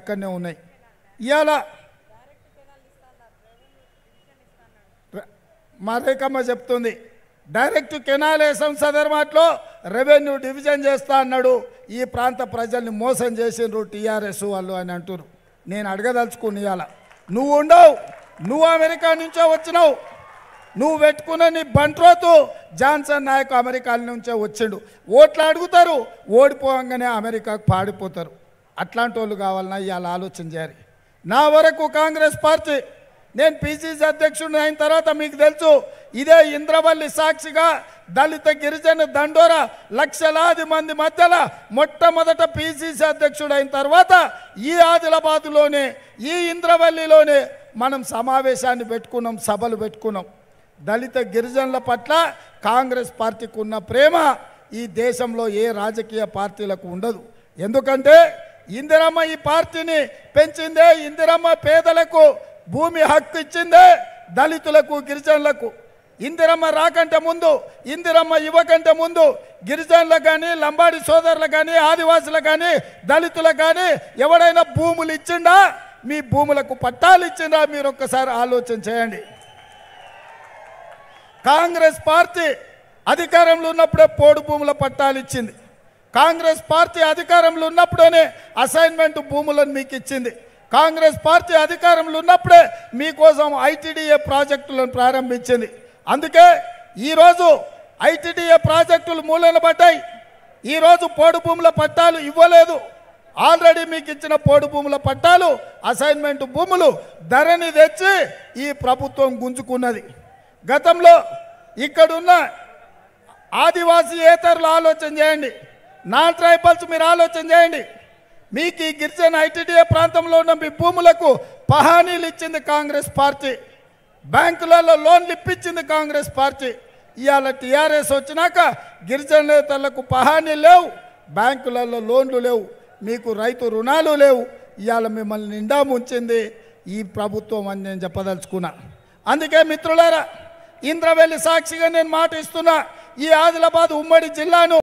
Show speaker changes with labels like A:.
A: అక్కడనే ఉన్నాయి ఇవాళ మా చెప్తుంది డైరెక్ట్ కెనాల్ వేసాం సదర్మాట్లో రెవెన్యూ డివిజన్ చేస్తా అన్నాడు ఈ ప్రాంత ప్రజల్ని మోసం చేసిండ్రు టీఆర్ఎస్ వాళ్ళు అని అంటున్నారు నేను అడగదలుచుకుని ఇవాళ నువ్వు ఉండవు నువ్వు అమెరికా నుంచో వచ్చినావు నువ్వు పెట్టుకున్న నీ బంట్రోతు జాన్సన్ నాయక్ అమెరికా నుంచే వచ్చిండు ఓట్లు అడుగుతారు ఓడిపోగానే అమెరికాకు పాడిపోతారు అట్లాంటి వాళ్ళు కావాలన్నా ఇవాళ ఆలోచన చేయాలి నా వరకు కాంగ్రెస్ పార్టీ నేను పిసిసి అధ్యక్షుడిని అయిన తర్వాత మీకు తెలుసు ఇదే ఇంద్రవల్లి సాక్షిగా దళిత గిరిజన దండోర లక్షలాది మంది మధ్యలో మొట్టమొదట పిసిసి అధ్యక్షుడు అయిన తర్వాత ఈ ఆదిలాబాద్లోనే ఈ ఇంద్రవల్లిలోనే మనం సమావేశాన్ని పెట్టుకున్నాం సభలు పెట్టుకున్నాం దళిత గిరిజనుల పట్ల కాంగ్రెస్ పార్టీకి ఉన్న ప్రేమ ఈ దేశంలో ఏ రాజకీయ పార్టీలకు ఉండదు ఎందుకంటే ఇందిరమ్మ ఈ పార్టీని పెంచిందే ఇందిరమ్మ పేదలకు భూమి హక్కు ఇచ్చిందే దళితులకు గిరిజనులకు ఇందిరమ్మ రాకంటే ముందు ఇందిరమ్మ ఇవ్వకంటే ముందు గిరిజనులకు కానీ లంబాడి సోదరులకు కానీ ఆదివాసులకు కానీ దళితులకు కానీ ఎవడైనా భూములు ఇచ్చిండా మీ భూములకు పట్టాలు ఇచ్చిందా మీరు ఒక్కసారి ఆలోచన చేయండి కాంగ్రెస్ పార్టీ అధికారంలో ఉన్నప్పుడే పోడు భూముల పట్టాలు ఇచ్చింది కాంగ్రెస్ పార్టీ అధికారంలో ఉన్నప్పుడనే అసైన్మెంట్ భూములను మీకు ఇచ్చింది కాంగ్రెస్ పార్టీ అధికారంలో ఉన్నప్పుడే మీకోసం ఐటీడీఏ ప్రాజెక్టులను ప్రారంభించింది అందుకే ఈరోజు ఐటీడీఏ ప్రాజెక్టులు మూలన పడ్డాయి ఈరోజు పోడు భూముల పట్టాలు ఇవ్వలేదు ఆల్రెడీ మీకు ఇచ్చిన పోడు భూముల పట్టాలు అసైన్మెంట్ భూములు ధరని తెచ్చి ఈ ప్రభుత్వం గుంజుకున్నది గతంలో ఇక్కడున్న ఆదివాసీ ఏతరులు ఆలోచన చేయండి నాన్ ట్రైబల్స్ మీరు ఆలోచన చేయండి మీకు ఈ గిరిజన ఐటీడీఏ ప్రాంతంలో ఉన్న మీ భూములకు పహానీలు ఇచ్చింది కాంగ్రెస్ పార్టీ బ్యాంకులలో లోన్లు ఇప్పించింది కాంగ్రెస్ పార్టీ ఇవాళ టీఆర్ఎస్ వచ్చినాక గిరిజన నేతలకు పహానీ లేవు బ్యాంకులలో లోన్లు లేవు మీకు రైతు రుణాలు లేవు ఇవాళ మిమ్మల్ని నిండా ముంచింది ఈ ప్రభుత్వం అని నేను చెప్పదలుచుకున్నా అందుకే మిత్రులారా ఇంద్రవెల్లి సాక్షిగా నేను మాట ఇస్తున్నా ఈ ఆదిలాబాద్ ఉమ్మడి జిల్లాను